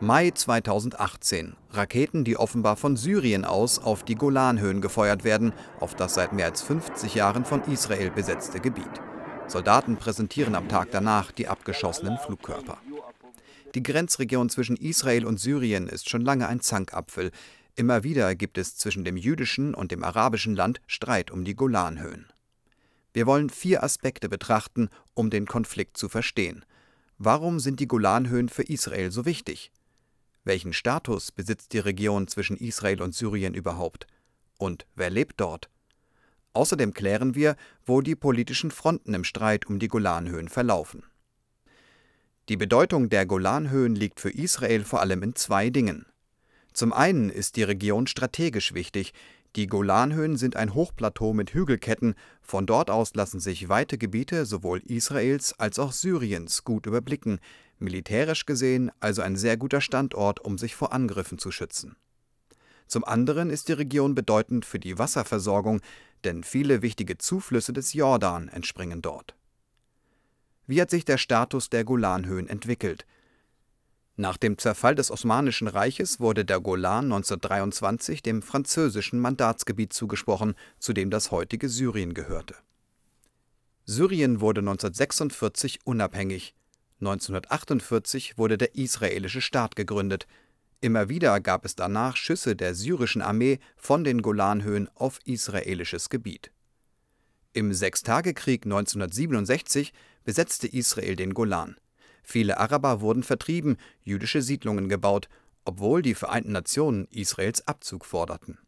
Mai 2018. Raketen, die offenbar von Syrien aus auf die Golanhöhen gefeuert werden, auf das seit mehr als 50 Jahren von Israel besetzte Gebiet. Soldaten präsentieren am Tag danach die abgeschossenen Flugkörper. Die Grenzregion zwischen Israel und Syrien ist schon lange ein Zankapfel. Immer wieder gibt es zwischen dem jüdischen und dem arabischen Land Streit um die Golanhöhen. Wir wollen vier Aspekte betrachten, um den Konflikt zu verstehen. Warum sind die Golanhöhen für Israel so wichtig? Welchen Status besitzt die Region zwischen Israel und Syrien überhaupt? Und wer lebt dort? Außerdem klären wir, wo die politischen Fronten im Streit um die Golanhöhen verlaufen. Die Bedeutung der Golanhöhen liegt für Israel vor allem in zwei Dingen. Zum einen ist die Region strategisch wichtig. Die Golanhöhen sind ein Hochplateau mit Hügelketten. Von dort aus lassen sich weite Gebiete sowohl Israels als auch Syriens gut überblicken militärisch gesehen also ein sehr guter Standort, um sich vor Angriffen zu schützen. Zum anderen ist die Region bedeutend für die Wasserversorgung, denn viele wichtige Zuflüsse des Jordan entspringen dort. Wie hat sich der Status der Golanhöhen entwickelt? Nach dem Zerfall des Osmanischen Reiches wurde der Golan 1923 dem französischen Mandatsgebiet zugesprochen, zu dem das heutige Syrien gehörte. Syrien wurde 1946 unabhängig 1948 wurde der israelische Staat gegründet. Immer wieder gab es danach Schüsse der syrischen Armee von den Golanhöhen auf israelisches Gebiet. Im Sechstagekrieg 1967 besetzte Israel den Golan. Viele Araber wurden vertrieben, jüdische Siedlungen gebaut, obwohl die Vereinten Nationen Israels Abzug forderten.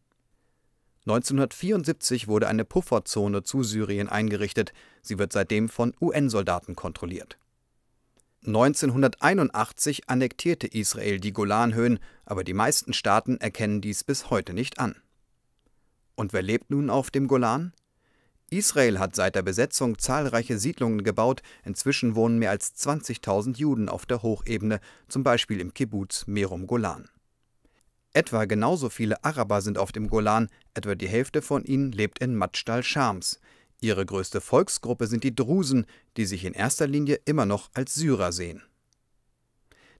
1974 wurde eine Pufferzone zu Syrien eingerichtet. Sie wird seitdem von UN-Soldaten kontrolliert. 1981 annektierte Israel die Golanhöhen, aber die meisten Staaten erkennen dies bis heute nicht an. Und wer lebt nun auf dem Golan? Israel hat seit der Besetzung zahlreiche Siedlungen gebaut, inzwischen wohnen mehr als 20.000 Juden auf der Hochebene, zum Beispiel im Kibbuz Merum Golan. Etwa genauso viele Araber sind auf dem Golan, etwa die Hälfte von ihnen lebt in Matstal Schams, Ihre größte Volksgruppe sind die Drusen, die sich in erster Linie immer noch als Syrer sehen.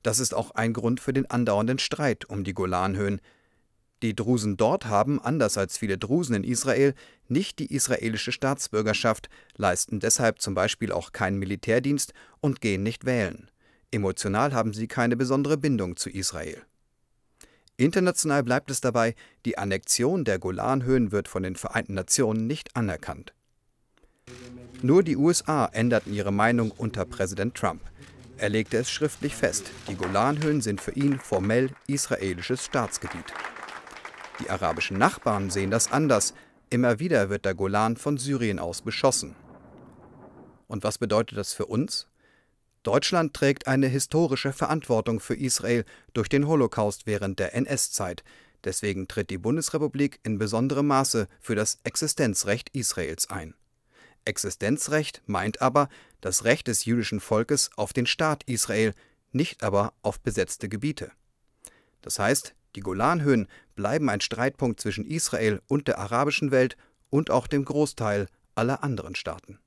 Das ist auch ein Grund für den andauernden Streit um die Golanhöhen. Die Drusen dort haben, anders als viele Drusen in Israel, nicht die israelische Staatsbürgerschaft, leisten deshalb zum Beispiel auch keinen Militärdienst und gehen nicht wählen. Emotional haben sie keine besondere Bindung zu Israel. International bleibt es dabei, die Annexion der Golanhöhen wird von den Vereinten Nationen nicht anerkannt. Nur die USA änderten ihre Meinung unter Präsident Trump. Er legte es schriftlich fest, die Golanhöhen sind für ihn formell israelisches Staatsgebiet. Die arabischen Nachbarn sehen das anders. Immer wieder wird der Golan von Syrien aus beschossen. Und was bedeutet das für uns? Deutschland trägt eine historische Verantwortung für Israel durch den Holocaust während der NS-Zeit. Deswegen tritt die Bundesrepublik in besonderem Maße für das Existenzrecht Israels ein. Existenzrecht meint aber das Recht des jüdischen Volkes auf den Staat Israel, nicht aber auf besetzte Gebiete. Das heißt, die Golanhöhen bleiben ein Streitpunkt zwischen Israel und der arabischen Welt und auch dem Großteil aller anderen Staaten.